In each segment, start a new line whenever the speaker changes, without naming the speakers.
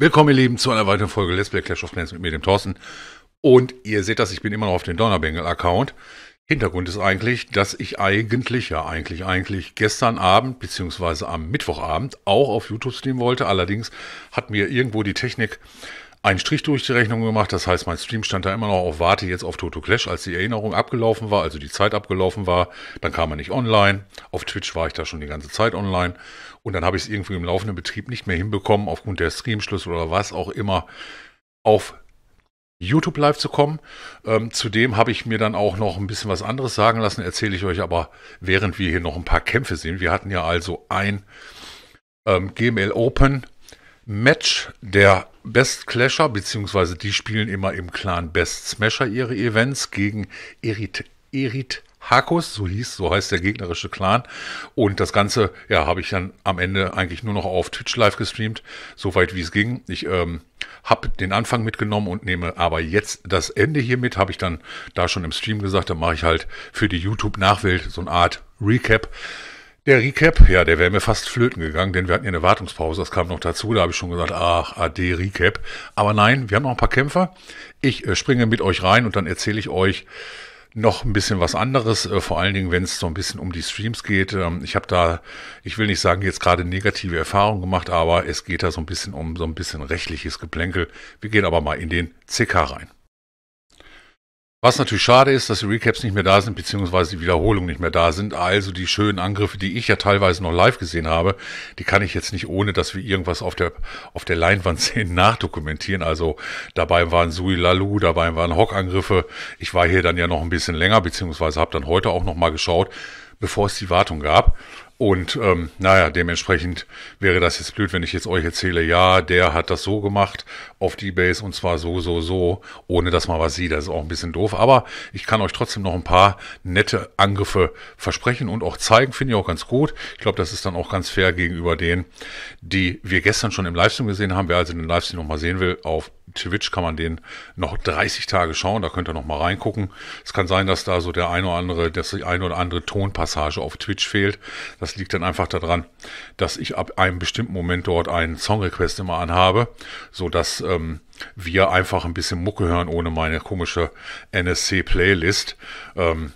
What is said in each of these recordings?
Willkommen, ihr Lieben, zu einer weiteren Folge Let's Play Clash of Clans mit mir, dem Thorsten. Und ihr seht das, ich bin immer noch auf dem Donnerbengel-Account. Hintergrund ist eigentlich, dass ich eigentlich, ja eigentlich, eigentlich gestern Abend beziehungsweise am Mittwochabend auch auf YouTube streamen wollte. Allerdings hat mir irgendwo die Technik einen Strich durch die Rechnung gemacht. Das heißt, mein Stream stand da immer noch auf Warte jetzt auf Toto Clash, als die Erinnerung abgelaufen war, also die Zeit abgelaufen war. Dann kam er nicht online. Auf Twitch war ich da schon die ganze Zeit online. Und dann habe ich es irgendwie im laufenden Betrieb nicht mehr hinbekommen, aufgrund der Streamschlüssel oder was auch immer, auf YouTube live zu kommen. Ähm, zudem habe ich mir dann auch noch ein bisschen was anderes sagen lassen, erzähle ich euch aber, während wir hier noch ein paar Kämpfe sehen. Wir hatten ja also ein ähm, GML Open Match der Best Clasher, beziehungsweise die spielen immer im Clan Best Smasher ihre Events gegen Erit, Erit Hakus, so hieß, so heißt der gegnerische Clan. Und das Ganze, ja, habe ich dann am Ende eigentlich nur noch auf Twitch live gestreamt, soweit wie es ging. Ich ähm, habe den Anfang mitgenommen und nehme aber jetzt das Ende hier mit, habe ich dann da schon im Stream gesagt, da mache ich halt für die YouTube-Nachwelt so eine Art Recap der Recap, ja, der wäre mir fast flöten gegangen, denn wir hatten ja eine Wartungspause, das kam noch dazu, da habe ich schon gesagt, ach, AD Recap. Aber nein, wir haben noch ein paar Kämpfer. Ich äh, springe mit euch rein und dann erzähle ich euch noch ein bisschen was anderes, äh, vor allen Dingen, wenn es so ein bisschen um die Streams geht. Ähm, ich habe da, ich will nicht sagen, jetzt gerade negative Erfahrungen gemacht, aber es geht da so ein bisschen um so ein bisschen rechtliches Geplänkel. Wir gehen aber mal in den CK rein. Was natürlich schade ist, dass die Recaps nicht mehr da sind, beziehungsweise die Wiederholungen nicht mehr da sind. Also die schönen Angriffe, die ich ja teilweise noch live gesehen habe, die kann ich jetzt nicht ohne, dass wir irgendwas auf der, auf der Leinwand sehen, nachdokumentieren. Also dabei waren Sui Lalu, dabei waren Hockangriffe. Ich war hier dann ja noch ein bisschen länger, beziehungsweise habe dann heute auch nochmal geschaut, bevor es die Wartung gab. Und ähm, naja, dementsprechend wäre das jetzt blöd, wenn ich jetzt euch erzähle, ja, der hat das so gemacht auf die Base und zwar so, so, so, ohne dass man was sieht. Das ist auch ein bisschen doof. Aber ich kann euch trotzdem noch ein paar nette Angriffe versprechen und auch zeigen. Finde ich auch ganz gut. Ich glaube, das ist dann auch ganz fair gegenüber denen, die wir gestern schon im Livestream gesehen haben. Wer also den Livestream nochmal sehen will, auf Twitch kann man den noch 30 Tage schauen, da könnt ihr noch mal reingucken. Es kann sein, dass da so der eine oder andere, dass die eine oder andere Tonpassage auf Twitch fehlt. Das liegt dann einfach daran, dass ich ab einem bestimmten Moment dort einen Songrequest immer anhabe, so dass ähm, wir einfach ein bisschen Mucke hören ohne meine komische NSC-Playlist. Ähm,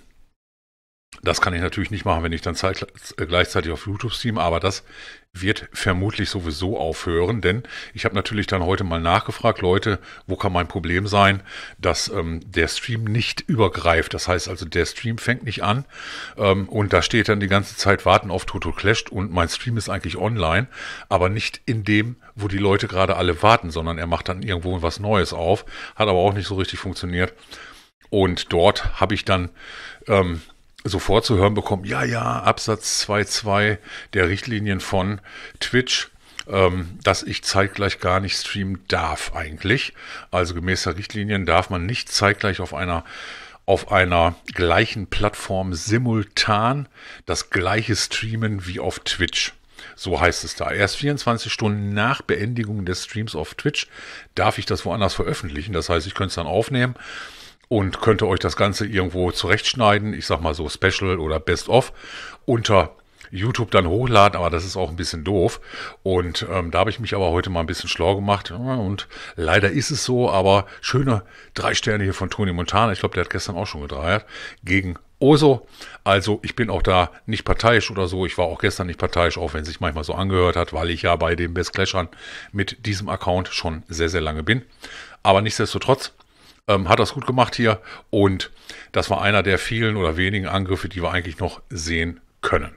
das kann ich natürlich nicht machen, wenn ich dann zeit, gleichzeitig auf YouTube streame, aber das wird vermutlich sowieso aufhören, denn ich habe natürlich dann heute mal nachgefragt, Leute, wo kann mein Problem sein, dass ähm, der Stream nicht übergreift. Das heißt also, der Stream fängt nicht an ähm, und da steht dann die ganze Zeit warten auf Toto Clash und mein Stream ist eigentlich online, aber nicht in dem, wo die Leute gerade alle warten, sondern er macht dann irgendwo was Neues auf, hat aber auch nicht so richtig funktioniert. Und dort habe ich dann ähm, sofort zu hören bekommen, ja, ja, Absatz 2.2 der Richtlinien von Twitch, ähm, dass ich zeitgleich gar nicht streamen darf eigentlich. Also gemäß der Richtlinien darf man nicht zeitgleich auf einer auf einer gleichen Plattform simultan das gleiche streamen wie auf Twitch. So heißt es da. Erst 24 Stunden nach Beendigung des Streams auf Twitch darf ich das woanders veröffentlichen. Das heißt, ich könnte es dann aufnehmen und könnt ihr euch das Ganze irgendwo zurechtschneiden. Ich sag mal so Special oder Best of unter YouTube dann hochladen, aber das ist auch ein bisschen doof. Und ähm, da habe ich mich aber heute mal ein bisschen schlau gemacht. Und leider ist es so, aber schöne drei Sterne hier von Tony Montana. Ich glaube, der hat gestern auch schon gedreiert. Gegen Oso. Also ich bin auch da nicht parteiisch oder so. Ich war auch gestern nicht parteiisch, auch wenn es sich manchmal so angehört hat, weil ich ja bei den Best Clashern mit diesem Account schon sehr, sehr lange bin. Aber nichtsdestotrotz ähm, hat das gut gemacht hier und das war einer der vielen oder wenigen Angriffe, die wir eigentlich noch sehen können.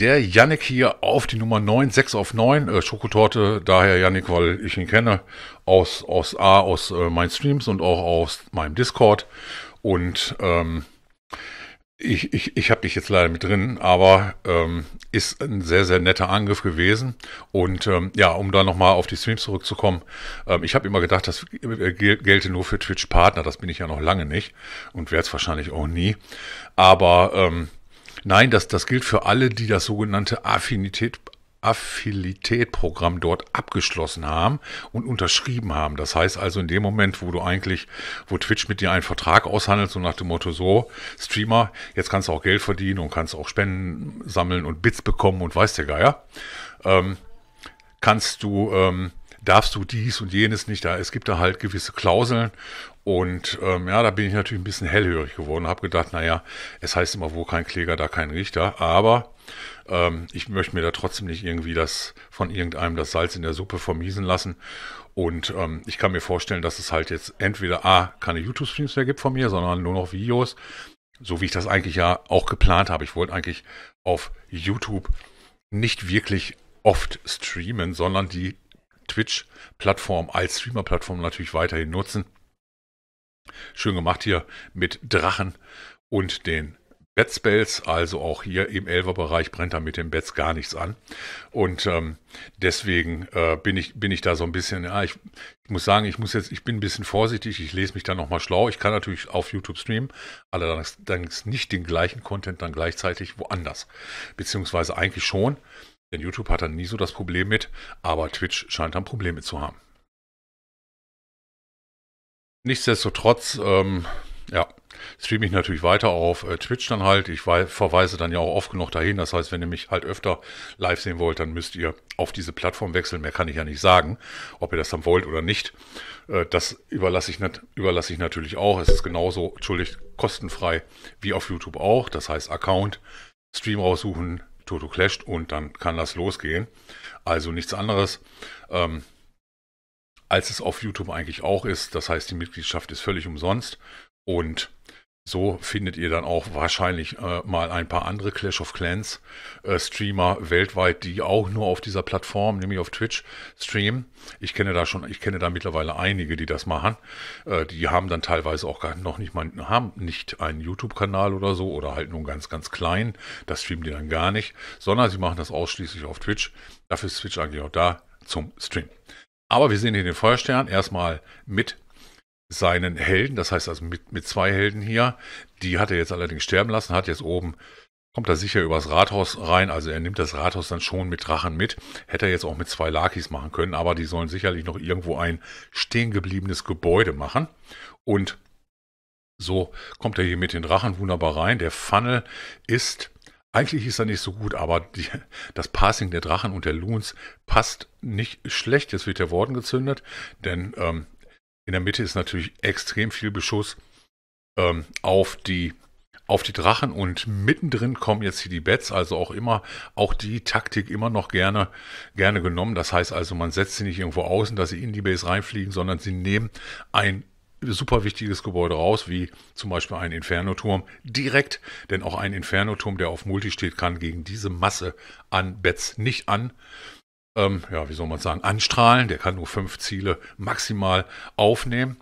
Der Yannick hier auf die Nummer 9, 6 auf 9, äh, Schokotorte, daher Yannick, weil ich ihn kenne, aus, aus A, aus äh, meinen Streams und auch aus meinem Discord. Und ähm, ich, ich, ich habe dich jetzt leider mit drin, aber ähm, ist ein sehr, sehr netter Angriff gewesen. Und ähm, ja, um da nochmal auf die Streams zurückzukommen, ähm, ich habe immer gedacht, das äh, gelte nur für Twitch-Partner, das bin ich ja noch lange nicht und werde es wahrscheinlich auch nie. Aber ähm, nein, das, das gilt für alle, die das sogenannte Affinität Affiliate-Programm dort abgeschlossen haben und unterschrieben haben. Das heißt also in dem Moment, wo du eigentlich, wo Twitch mit dir einen Vertrag aushandelt, so nach dem Motto so, Streamer, jetzt kannst du auch Geld verdienen und kannst auch Spenden sammeln und Bits bekommen und weiß der Geier, ähm, kannst du, ähm, darfst du dies und jenes nicht, da es gibt da halt gewisse Klauseln und ähm, ja, da bin ich natürlich ein bisschen hellhörig geworden, habe gedacht, naja, es heißt immer, wo kein Kläger, da kein Richter, aber ähm, ich möchte mir da trotzdem nicht irgendwie das von irgendeinem das Salz in der Suppe vermiesen lassen. Und ähm, ich kann mir vorstellen, dass es halt jetzt entweder A, keine YouTube-Streams mehr gibt von mir, sondern nur noch Videos. So wie ich das eigentlich ja auch geplant habe. Ich wollte eigentlich auf YouTube nicht wirklich oft streamen, sondern die Twitch-Plattform als Streamer-Plattform natürlich weiterhin nutzen. Schön gemacht hier mit Drachen und den Betspells, also auch hier im Elferbereich brennt er mit den Betz gar nichts an. Und ähm, deswegen äh, bin, ich, bin ich da so ein bisschen, ja, ich, ich, muss sagen, ich muss jetzt, ich bin ein bisschen vorsichtig, ich lese mich dann nochmal schlau. Ich kann natürlich auf YouTube streamen, allerdings nicht den gleichen Content dann gleichzeitig woanders. Beziehungsweise eigentlich schon, denn YouTube hat dann nie so das Problem mit, aber Twitch scheint dann Probleme zu haben. Nichtsdestotrotz, ähm, ja, streame ich natürlich weiter auf äh, Twitch dann halt. Ich verweise dann ja auch oft genug dahin. Das heißt, wenn ihr mich halt öfter live sehen wollt, dann müsst ihr auf diese Plattform wechseln. Mehr kann ich ja nicht sagen, ob ihr das dann wollt oder nicht. Äh, das überlasse ich, überlasse ich natürlich auch. Es ist genauso, entschuldigt, kostenfrei wie auf YouTube auch. Das heißt, Account, Stream raussuchen, Toto clasht und dann kann das losgehen. Also nichts anderes. Ähm, als es auf YouTube eigentlich auch ist. Das heißt, die Mitgliedschaft ist völlig umsonst. Und so findet ihr dann auch wahrscheinlich äh, mal ein paar andere Clash of Clans äh, Streamer weltweit, die auch nur auf dieser Plattform, nämlich auf Twitch, streamen. Ich kenne da schon, ich kenne da mittlerweile einige, die das machen. Äh, die haben dann teilweise auch gar noch nicht mal, haben nicht einen YouTube-Kanal oder so oder halt nur ganz, ganz klein. Das streamen die dann gar nicht, sondern sie machen das ausschließlich auf Twitch. Dafür ist Twitch eigentlich auch da zum Stream. Aber wir sehen hier den Feuerstern erstmal mit seinen Helden, das heißt also mit, mit zwei Helden hier, die hat er jetzt allerdings sterben lassen, hat jetzt oben, kommt er sicher übers Rathaus rein, also er nimmt das Rathaus dann schon mit Drachen mit, hätte er jetzt auch mit zwei Lakis machen können, aber die sollen sicherlich noch irgendwo ein stehen gebliebenes Gebäude machen und so kommt er hier mit den Drachen wunderbar rein, der Funnel ist eigentlich ist er nicht so gut, aber die, das Passing der Drachen und der Loons passt nicht schlecht. Jetzt wird der Worden gezündet, denn ähm, in der Mitte ist natürlich extrem viel Beschuss ähm, auf die auf die Drachen und mittendrin kommen jetzt hier die Bats, also auch immer, auch die Taktik immer noch gerne, gerne genommen. Das heißt also, man setzt sie nicht irgendwo außen, dass sie in die Base reinfliegen, sondern sie nehmen ein super wichtiges Gebäude raus, wie zum Beispiel ein Inferno-Turm direkt, denn auch ein Inferno-Turm, der auf Multi steht, kann gegen diese Masse an Bats nicht an ähm, ja, wie soll man sagen, anstrahlen. Der kann nur fünf Ziele maximal aufnehmen.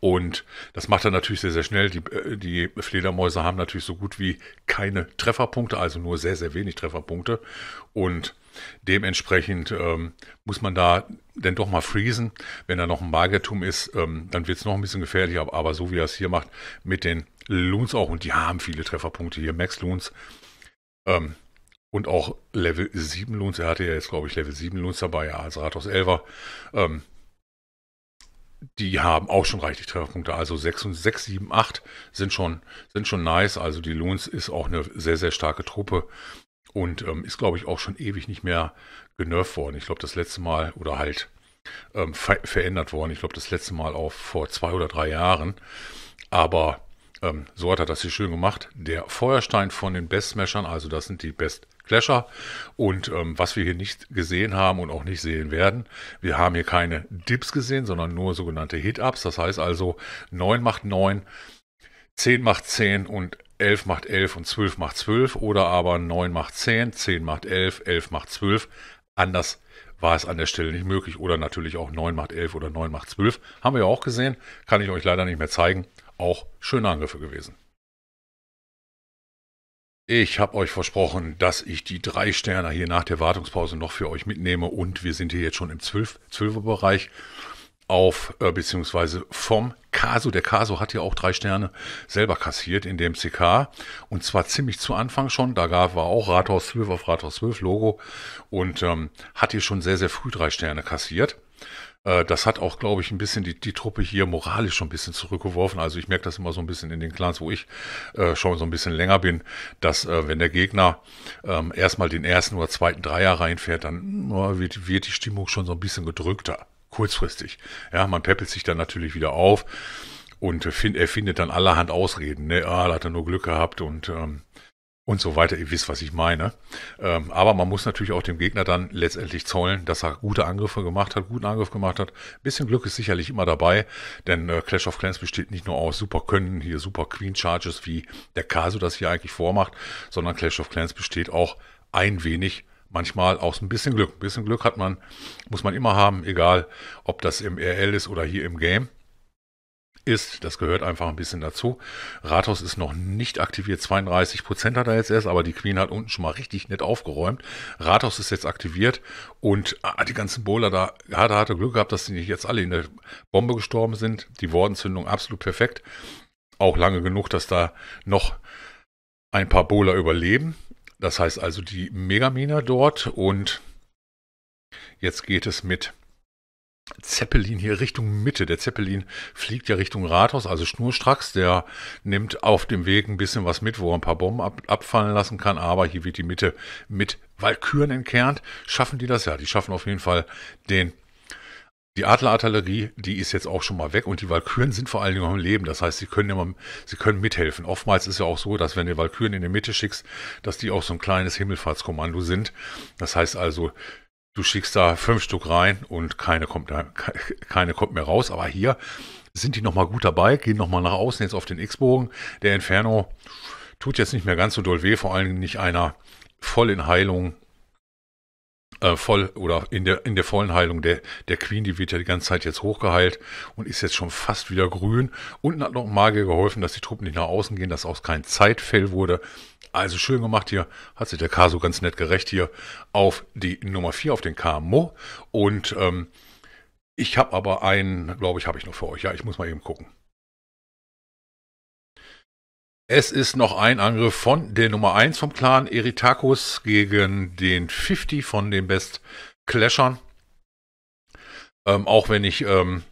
Und das macht er natürlich sehr, sehr schnell. Die, äh, die, Fledermäuse haben natürlich so gut wie keine Trefferpunkte, also nur sehr, sehr wenig Trefferpunkte. Und dementsprechend ähm, muss man da dann doch mal freezen. Wenn da noch ein Magertum ist, ähm, dann wird es noch ein bisschen gefährlicher. Aber, aber so wie er es hier macht, mit den Loons auch, und die haben viele Trefferpunkte hier, Max Loons, ähm, und auch Level 7 Loons, er hatte ja jetzt, glaube ich, Level 7 Loons dabei, ja, als Rathaus 11 ähm, die haben auch schon reichlich Trefferpunkte. Also 6 und 6, 7, 8 sind schon, sind schon nice. Also die Loons ist auch eine sehr, sehr starke Truppe und ähm, ist, glaube ich, auch schon ewig nicht mehr genervt worden. Ich glaube, das letzte Mal oder halt ähm, ver verändert worden. Ich glaube, das letzte Mal auch vor zwei oder drei Jahren. Aber ähm, so hat er das hier schön gemacht. Der Feuerstein von den Best Smashern, also das sind die Best Gletscher. Und ähm, was wir hier nicht gesehen haben und auch nicht sehen werden, wir haben hier keine Dips gesehen, sondern nur sogenannte Hit-Ups. Das heißt also 9 macht 9, 10 macht 10 und 11 macht 11 und 12 macht 12 oder aber 9 macht 10, 10 macht 11, 11 macht 12. Anders war es an der Stelle nicht möglich oder natürlich auch 9 macht 11 oder 9 macht 12. Haben wir ja auch gesehen, kann ich euch leider nicht mehr zeigen. Auch schöne Angriffe gewesen. Ich habe euch versprochen, dass ich die drei Sterne hier nach der Wartungspause noch für euch mitnehme und wir sind hier jetzt schon im 12, 12er Bereich auf, äh, beziehungsweise vom Caso. Der Caso hat ja auch drei Sterne selber kassiert in dem CK und zwar ziemlich zu Anfang schon. Da gab war auch Rathaus 12 auf Rathaus 12 Logo und ähm, hat hier schon sehr, sehr früh drei Sterne kassiert. Äh, das hat auch, glaube ich, ein bisschen die, die Truppe hier moralisch schon ein bisschen zurückgeworfen. Also ich merke das immer so ein bisschen in den Clans, wo ich äh, schon so ein bisschen länger bin, dass äh, wenn der Gegner ähm, erstmal den ersten oder zweiten Dreier reinfährt, dann äh, wird, wird die Stimmung schon so ein bisschen gedrückter, kurzfristig. Ja, man peppelt sich dann natürlich wieder auf und äh, find, er findet dann allerhand Ausreden. Ne? Ah, da hat er nur Glück gehabt und ähm, und so weiter. Ihr wisst, was ich meine. Ähm, aber man muss natürlich auch dem Gegner dann letztendlich zollen, dass er gute Angriffe gemacht hat, guten Angriff gemacht hat. bisschen Glück ist sicherlich immer dabei, denn äh, Clash of Clans besteht nicht nur aus super Können, hier super Queen Charges, wie der Kasu das hier eigentlich vormacht, sondern Clash of Clans besteht auch ein wenig manchmal aus ein bisschen Glück. Ein bisschen Glück hat man, muss man immer haben, egal ob das im RL ist oder hier im Game ist, das gehört einfach ein bisschen dazu. Rathaus ist noch nicht aktiviert, 32 Prozent hat er jetzt erst, aber die Queen hat unten schon mal richtig nett aufgeräumt. Rathaus ist jetzt aktiviert und ah, die ganzen Bowler da, ja, da hatte Glück gehabt, dass die nicht jetzt alle in der Bombe gestorben sind. Die Wordenzündung absolut perfekt. Auch lange genug, dass da noch ein paar Bowler überleben. Das heißt also die Megaminer dort und jetzt geht es mit Zeppelin hier Richtung Mitte. Der Zeppelin fliegt ja Richtung Rathaus, also schnurstracks. Der nimmt auf dem Weg ein bisschen was mit, wo er ein paar Bomben ab, abfallen lassen kann. Aber hier wird die Mitte mit Walküren entkernt. Schaffen die das? Ja, die schaffen auf jeden Fall den. Die Adlerartillerie, die ist jetzt auch schon mal weg und die Walküren sind vor allen Dingen noch im Leben. Das heißt, sie können immer, sie können mithelfen. Oftmals ist ja auch so, dass wenn du Walküren in die Mitte schickst, dass die auch so ein kleines Himmelfahrtskommando sind. Das heißt also, du schickst da fünf Stück rein und keine kommt, da, keine kommt mehr raus. Aber hier sind die nochmal gut dabei, gehen nochmal nach außen jetzt auf den X-Bogen. Der Inferno tut jetzt nicht mehr ganz so doll weh, vor allen Dingen nicht einer voll in Heilung äh, voll oder in der, in der vollen Heilung der, der Queen. Die wird ja die ganze Zeit jetzt hochgeheilt und ist jetzt schon fast wieder grün. Unten hat noch Magier geholfen, dass die Truppen nicht nach außen gehen, dass auch kein Zeitfell wurde. Also schön gemacht hier, hat sich der Kaso ganz nett gerecht hier auf die Nummer 4, auf den KMO. Und ähm, ich habe aber einen, glaube ich, habe ich noch für euch. Ja, ich muss mal eben gucken. Es ist noch ein Angriff von der Nummer 1 vom Clan Eritakus gegen den 50 von den Best Clashern. Ähm, auch wenn ich ähm,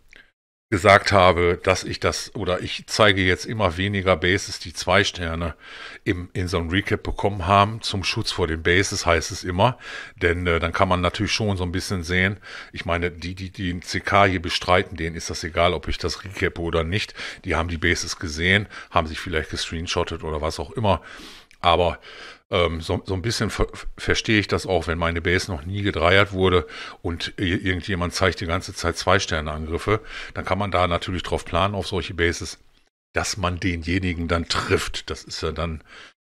gesagt habe, dass ich das oder ich zeige jetzt immer weniger Bases, die zwei Sterne im, in so einem Recap bekommen haben. Zum Schutz vor den Bases heißt es immer, denn äh, dann kann man natürlich schon so ein bisschen sehen. Ich meine, die, die, die den CK hier bestreiten, denen ist das egal, ob ich das Recap oder nicht. Die haben die Bases gesehen, haben sich vielleicht gescreenshottet oder was auch immer. Aber ähm, so, so, ein bisschen ver verstehe ich das auch, wenn meine Base noch nie gedreiert wurde und irgendjemand zeigt die ganze Zeit Zwei-Sterne-Angriffe, dann kann man da natürlich drauf planen auf solche Bases, dass man denjenigen dann trifft. Das ist ja dann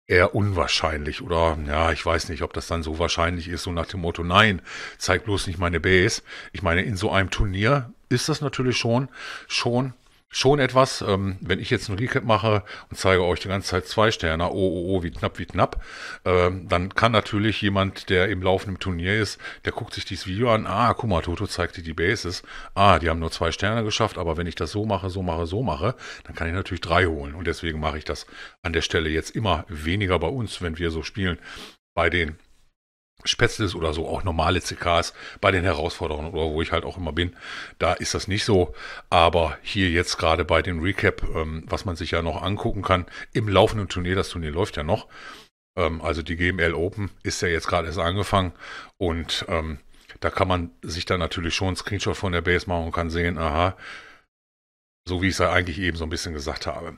eher unwahrscheinlich oder ja, ich weiß nicht, ob das dann so wahrscheinlich ist, so nach dem Motto, nein, zeig bloß nicht meine Base. Ich meine, in so einem Turnier ist das natürlich schon, schon schon etwas. Ähm, wenn ich jetzt ein Recap mache und zeige euch die ganze Zeit zwei Sterne, oh, oh, oh, wie knapp, wie knapp, ähm, dann kann natürlich jemand, der im laufenden Turnier ist, der guckt sich dieses Video an, ah, guck mal, Toto zeigt dir die Bases, ah, die haben nur zwei Sterne geschafft, aber wenn ich das so mache, so mache, so mache, dann kann ich natürlich drei holen. Und deswegen mache ich das an der Stelle jetzt immer weniger bei uns, wenn wir so spielen. Bei den Spätzles oder so, auch normale CKs bei den Herausforderungen oder wo ich halt auch immer bin, da ist das nicht so. Aber hier jetzt gerade bei dem Recap, ähm, was man sich ja noch angucken kann, im laufenden Turnier, das Turnier läuft ja noch. Ähm, also die GML Open ist ja jetzt gerade erst angefangen und ähm, da kann man sich dann natürlich schon einen Screenshot von der Base machen und kann sehen, aha, so wie ich es ja eigentlich eben so ein bisschen gesagt habe.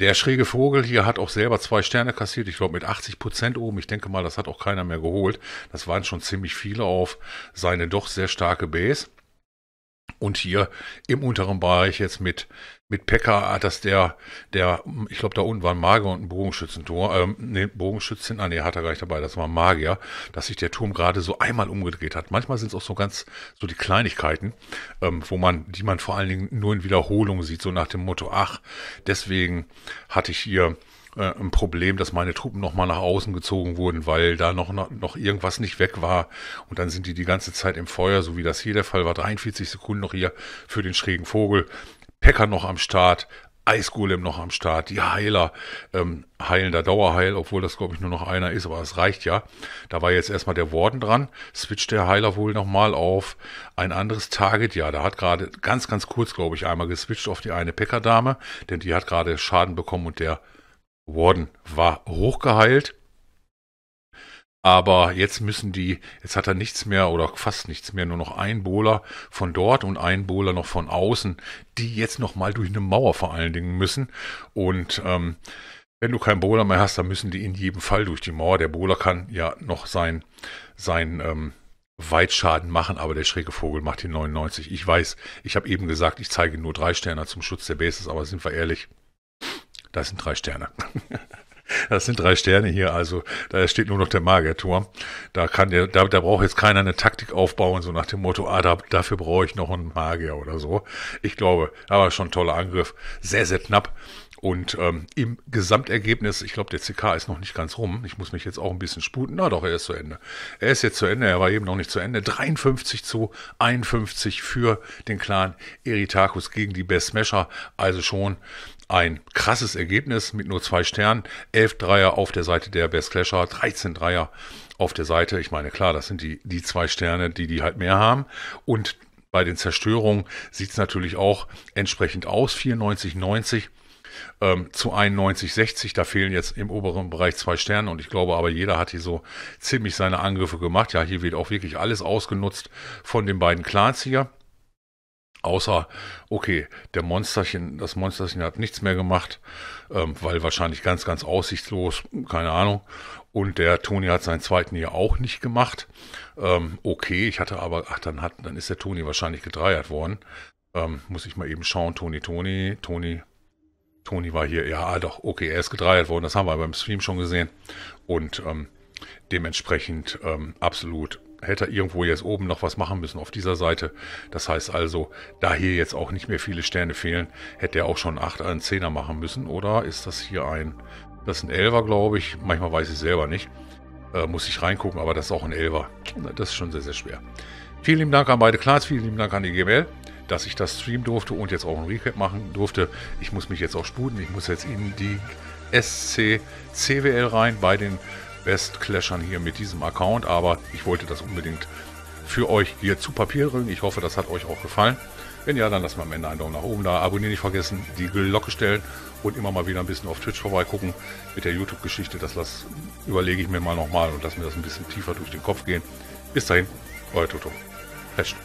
Der schräge Vogel hier hat auch selber zwei Sterne kassiert, ich glaube mit 80 Prozent oben. Ich denke mal, das hat auch keiner mehr geholt. Das waren schon ziemlich viele auf seine doch sehr starke Base. Und hier im unteren Bereich jetzt mit, mit Pekka, ah, dass der, der, ich glaube, da unten war ein Magier und ein Bogenschützentor, ähm, nee, Bogenschützin, ah nee, hat er gar nicht dabei, das war ein Magier, dass sich der Turm gerade so einmal umgedreht hat. Manchmal sind es auch so ganz, so die Kleinigkeiten, ähm, wo man, die man vor allen Dingen nur in Wiederholung sieht, so nach dem Motto, ach, deswegen hatte ich hier äh, ein Problem, dass meine Truppen nochmal nach außen gezogen wurden, weil da noch, noch noch irgendwas nicht weg war. Und dann sind die die ganze Zeit im Feuer, so wie das hier der Fall war. 43 Sekunden noch hier für den schrägen Vogel. Packer noch am Start. Eisgolem noch am Start, die Heiler, ähm, heilender Dauerheil, obwohl das glaube ich nur noch einer ist, aber es reicht ja. Da war jetzt erstmal der Warden dran, switcht der Heiler wohl nochmal auf ein anderes Target, ja, da hat gerade ganz, ganz kurz glaube ich einmal geswitcht auf die eine packer denn die hat gerade Schaden bekommen und der Warden war hochgeheilt. Aber jetzt müssen die, jetzt hat er nichts mehr oder fast nichts mehr, nur noch ein Bohler von dort und ein Bohler noch von außen, die jetzt nochmal durch eine Mauer vor allen Dingen müssen. Und ähm, wenn du keinen Bohler mehr hast, dann müssen die in jedem Fall durch die Mauer. Der Bohler kann ja noch sein, sein ähm, Weitschaden machen, aber der schräge Vogel macht die 99. Ich weiß, ich habe eben gesagt, ich zeige nur drei Sterne zum Schutz der Bases, aber sind wir ehrlich, das sind drei Sterne. Das sind drei Sterne hier, also da steht nur noch der Magierturm. Da kann der, da, da braucht jetzt keiner eine Taktik aufbauen, so nach dem Motto, ah, da, dafür brauche ich noch einen Magier oder so. Ich glaube, aber schon ein toller Angriff. Sehr, sehr knapp. Und ähm, im Gesamtergebnis, ich glaube, der CK ist noch nicht ganz rum. Ich muss mich jetzt auch ein bisschen sputen. Na doch, er ist zu Ende. Er ist jetzt zu Ende, er war eben noch nicht zu Ende. 53 zu 51 für den Clan Eritakus gegen die Best Smasher. Also schon ein krasses Ergebnis mit nur zwei Sternen. 11 Dreier auf der Seite der Best Clasher, 13 Dreier auf der Seite. Ich meine, klar, das sind die, die zwei Sterne, die die halt mehr haben. Und bei den Zerstörungen sieht es natürlich auch entsprechend aus. 94, 90 ähm, zu 91, 60. Da fehlen jetzt im oberen Bereich zwei Sterne. Und ich glaube aber, jeder hat hier so ziemlich seine Angriffe gemacht. Ja, hier wird auch wirklich alles ausgenutzt von den beiden Clans hier. Außer, okay, der Monsterchen, das Monsterchen hat nichts mehr gemacht, ähm, weil wahrscheinlich ganz, ganz aussichtslos, keine Ahnung. Und der Toni hat seinen zweiten hier auch nicht gemacht. Ähm, okay, ich hatte aber, ach, dann hat, dann ist der Toni wahrscheinlich gedreiert worden. Ähm, muss ich mal eben schauen, Toni, Toni, Toni, Toni war hier, ja ah, doch, okay, er ist gedreiert worden, das haben wir beim Stream schon gesehen. Und ähm, dementsprechend ähm, absolut hätte er irgendwo jetzt oben noch was machen müssen auf dieser Seite. Das heißt also, da hier jetzt auch nicht mehr viele Sterne fehlen, hätte er auch schon 8 einen 10er machen müssen. Oder ist das hier ein, das ist ein 11er, glaube ich. Manchmal weiß ich selber nicht. Äh, muss ich reingucken, aber das ist auch ein 11er. Das ist schon sehr, sehr schwer. Vielen lieben Dank an beide Clans, vielen lieben Dank an die GML dass ich das streamen durfte und jetzt auch ein Recap machen durfte. Ich muss mich jetzt auch sputen. Ich muss jetzt in die SCCWL rein bei den Westclashern hier mit diesem Account, aber ich wollte das unbedingt für euch hier zu Papier bringen. Ich hoffe, das hat euch auch gefallen. Wenn ja, dann lasst mal am Ende einen Daumen nach oben da. Abonnieren nicht vergessen, die Glocke stellen und immer mal wieder ein bisschen auf Twitch vorbeigucken mit der YouTube-Geschichte. Das lass, überlege ich mir mal nochmal und lass mir das ein bisschen tiefer durch den Kopf gehen. Bis dahin, euer Toto. Fest.